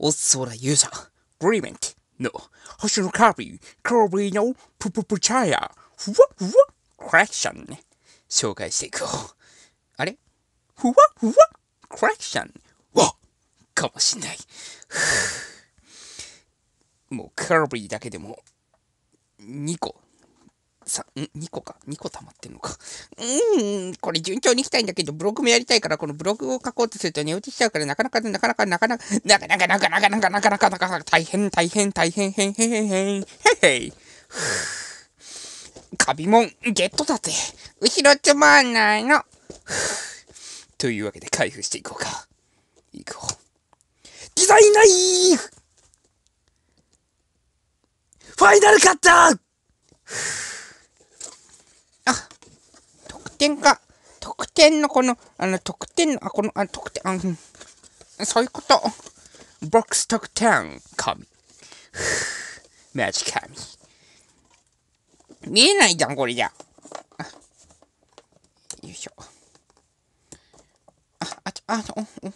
おそら勇者、グリーメントの星のカービィ、カービィのプププチャイア、ふわふわ、クラクションね。紹介していこう。あれふわふわ、クラクションわかもしんない。もうカービィだけでも2個さ、ん ?2 個か。2個溜まってんのか。うーん、これ順調に行きたいんだけど、ブログもやりたいから、このブログを書こうとすると寝落ちしちゃうから、なかなか、なかなか、なかなか、なかなか、なかなか、なかなか、なかなか、大変、大変、大変、へんへんへんへん、へへい。カビモン、ゲットだぜ。後ろつまんないの。というわけで開封していこうか。いこう。デザインナイフファイナルカッター点か、得点のこの、あの、得点の、あ、この、あ、得点、うん、そういうこと。ボックス得点、神。マ ジ神。見えないじゃん、これじゃ。よいしょ。あ、あ、あ、お、お、お。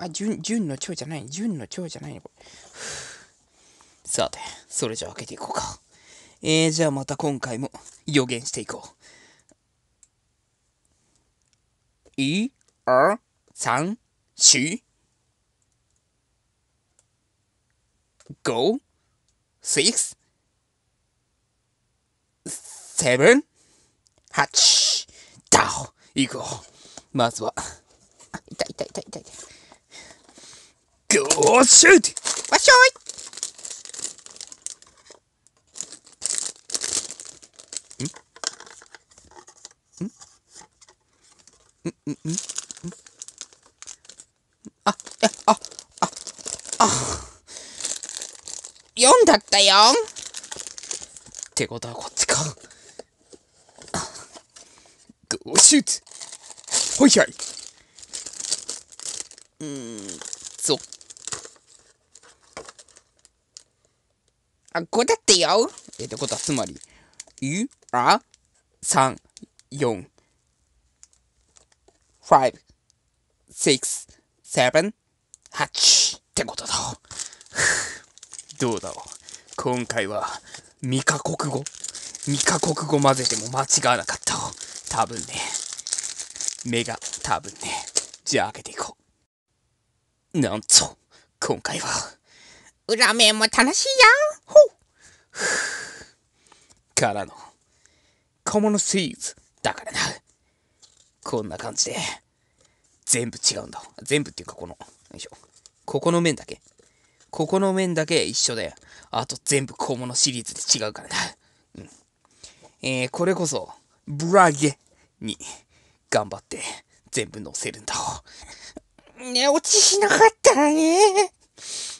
あ、ゅんの蝶じゃない。じゅんの蝶じゃないの、これ。さて、それじゃあ開けていこうか。えー、じゃあまた今回も予言していこう。一、二、三、四、五、six、seven、八、ダウ行こう。まずは、痛い痛い痛い痛い痛い。ゴーシュートわっしょいんあ、っ、あっ、あ、っ、あ、あ、あ、んだったよってことはこっちか。ゴーシュートほいはいうんそう。あ、5だってよえってことはつまり、ゆ、あ、3、4、5、6、7、8ってことだ。どうだろう。今回は、未加国語未加国語混ぜても間違わなかった。多分ね。目が多分ね。じゃあ開けていこう。なんと、今回は、裏面も楽しいや。ほう からの、小物シイーズだからな。こんな感じで。全部違うんだ。全部っていうか、この、よいしょ。ここの面だけ。ここの面だけ一緒で、あと全部小物シリーズで違うからな。うん。えー、これこそ、ブラゲに頑張って全部載せるんだ。寝落ちしなかったね。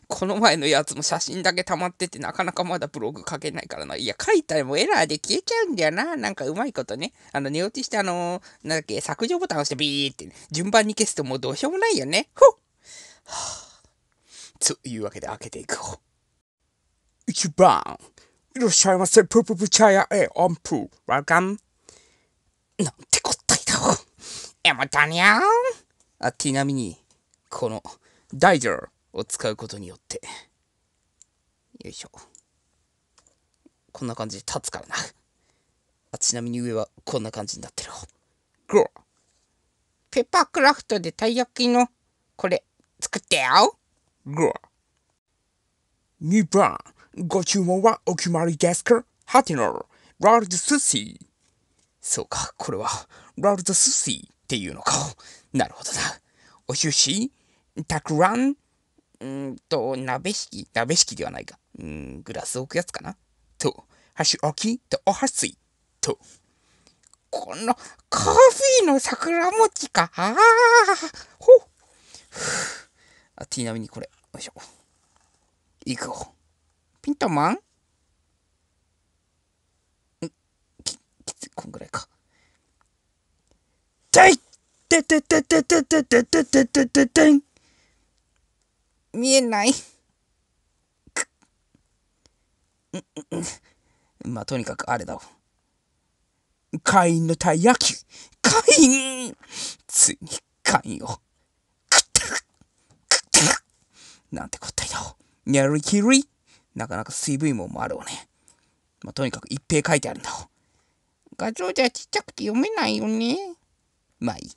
この前のやつも写真だけ溜まってて、なかなかまだブログ書けないからな。いや、書いたらもうエラーで消えちゃうんだよな。なんかうまいことね。あの、寝落ちしてあのー、なんだっけ、削除ボタン押してビーって、ね、順番に消すともうどうしようもないよね。ほっはぁ、あ。というわけで開けていこう。1番。いらっしゃいませ、プーププチャアエアンプー。ワカン。なんてこったいだ。エモタニャン。あ、ちなみに、この、ダイジャー。を使うことによってよいしょこんな感じで立つからなあちなみに上はこんな感じになってるグーペーパークラフトでたい焼きのこれ作ってよグーバ番ご注文はお決まりですかハティナラールズシー。そうかこれはラールズシーっていうのかなるほどなお寿し、たくらんうんと、鍋敷き、鍋敷きではないか。うん、グラス置くやつかな。と、箸置きと、お箸水と。このコーヒーの桜餅か。ああ、ほあ、ちなみにこれ。よいしょ。いくよ。ピントマンんき、きつ、こんぐらいか。ていててててててててててててん見えない まあ、とにかくあれだカインのたい焼きカインついにカインをくったくくったくなんてこったいだやるきりなかなか CV もあるわね。まあ、とにかく一平書いてあるんだ画像じゃちっちゃくて読めないよね。まあいい。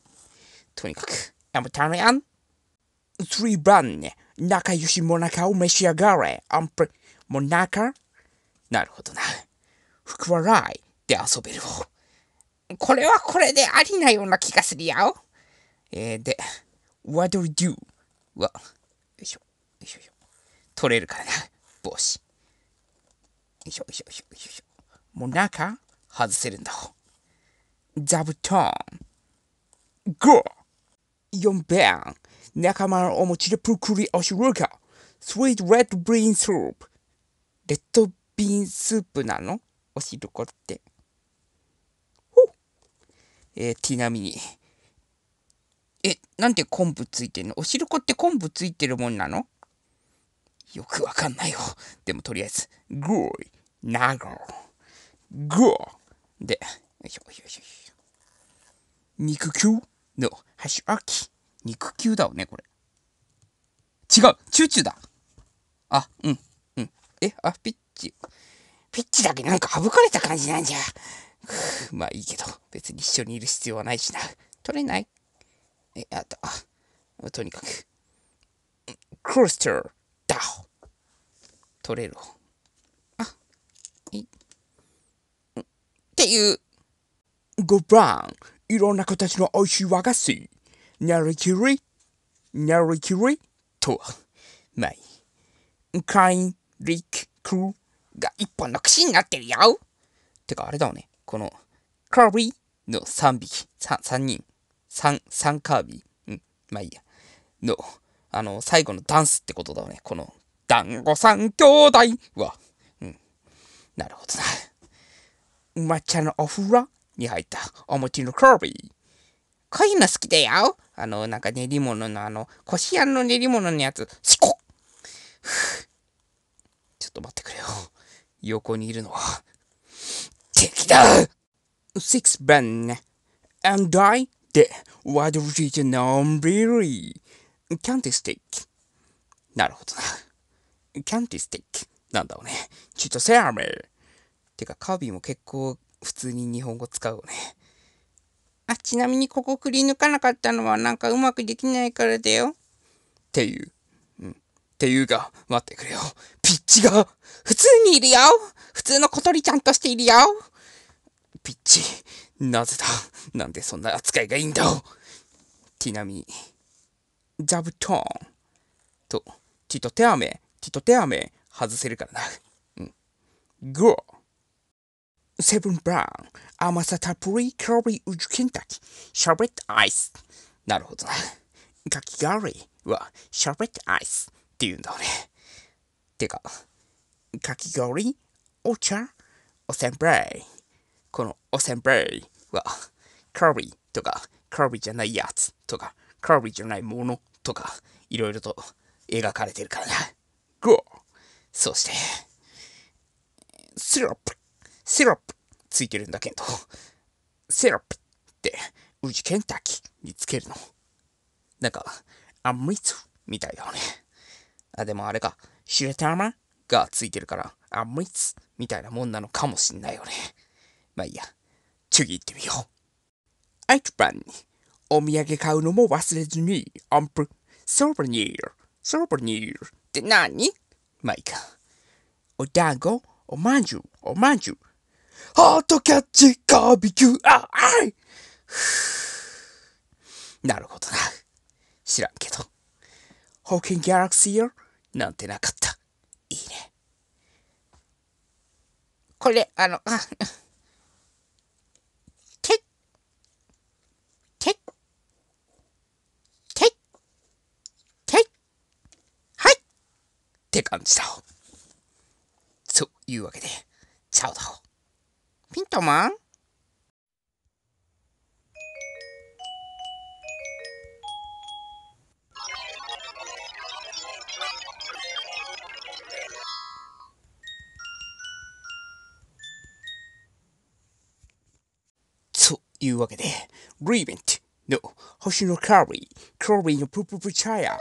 とにかく、やめたらやん。three bun 仲良しもなかを召し上がれアンプもなかなるほどな。福ラいで遊べるこれはこれでありなような気がするよ。えー、で、what do we do? は、よいしょ、よいしょ、よいしょ。取れるからな、帽子。よいしょ、よいしょ、よいしょ、よいしょ。もう中、外せるんだ。座布団。5!4 番。仲間をでぷプクリおしるか。sweet red bean soup。レッドビーンスープなのおしるこって。ほえー、ちなみに。え、なんで昆布ついてんのおしるこって昆布ついてるもんなのよくわかんないよ。でもとりあえず、グー、ナゴー、グー。で、よいしょよいしょよいしょ。肉球の箸あき。肉球だよね、これ。違うチューチューだあ、うん、うん。え、あ、ピッチ。ピッチだけなんか省かれた感じなんじゃ。まあいいけど、別に一緒にいる必要はないしな。取れないえ、あと、あ、とにかく。クロスターだ取れる。あ、い。っていう。ごばん、いろんな形の美味しい和菓子。なりきり、なりきりとはない。かいりくが一本の串になってるよてかあれだよね。この、カービィの3匹、3, 3人、3、3カービィ、うん、まあいいや。の、あの、最後のダンスってことだよね。この、団子三兄弟は、うん、なるほどな。抹茶のお風呂に入ったお餅のカービィ。こういうの好きだよ。あの、なんか練り物のあの、こしあんの練り物のやつ、しこちょっと待ってくれよ。横にいるのは、敵だ !6 番、and I, the, what u e a t non-really, can't stick. なるほどな。can't stick. なんだろうね。ちょっとセラメてか、カービィも結構普通に日本語使うよね。あ、ちなみにここくり抜かなかったのはなんかうまくできないからだよ。っていう。うん。っていうが、待ってくれよ。ピッチが、普通にいるよ普通の小鳥ちゃんとしているよピッチ、なぜだなんでそんな扱いがいいんだちなみに、トーン。と、ちと手飴、ちと手飴、外せるからな。うん。グー。セブンブラウン、甘さたっぷりカロリーウジキンタキ、シャーベットアイス。なるほどな。ガキかリーはシャーベットアイスって言うんだね。てか、かき氷、お茶、おせんべい。このおせんべいは、カロリーとか、カロリーじゃないやつとか、カロリーじゃないものとか、いろいろと描かれてるからな。ゴーそして、スロップシロップついてるんだけど、シロップってう治ケンタキにつけるの。なんか、あんみつみたいだよね。あ、でもあれか、シュレタマンがついてるから、あんみつみたいなもんなのかもしんないよね。まあいいや、次行ってみよう。アイトバンにお土産買うのも忘れずに、アンプ、ソーバニール、ソーバニールって何まあいいか。お団子、おまんじゅう、おまんじゅう。ハートキャッチカービキュー、あ、r いなるほどな。知らんけど。ホーキンギャラクシーよなんてなかった。いいね。これ、あの、あ、けて、けて、はいって感じだ。そういうわけで、チャオだ。ヒントマンというわけで、リーベントの星のカービー、カービーのプププチャア。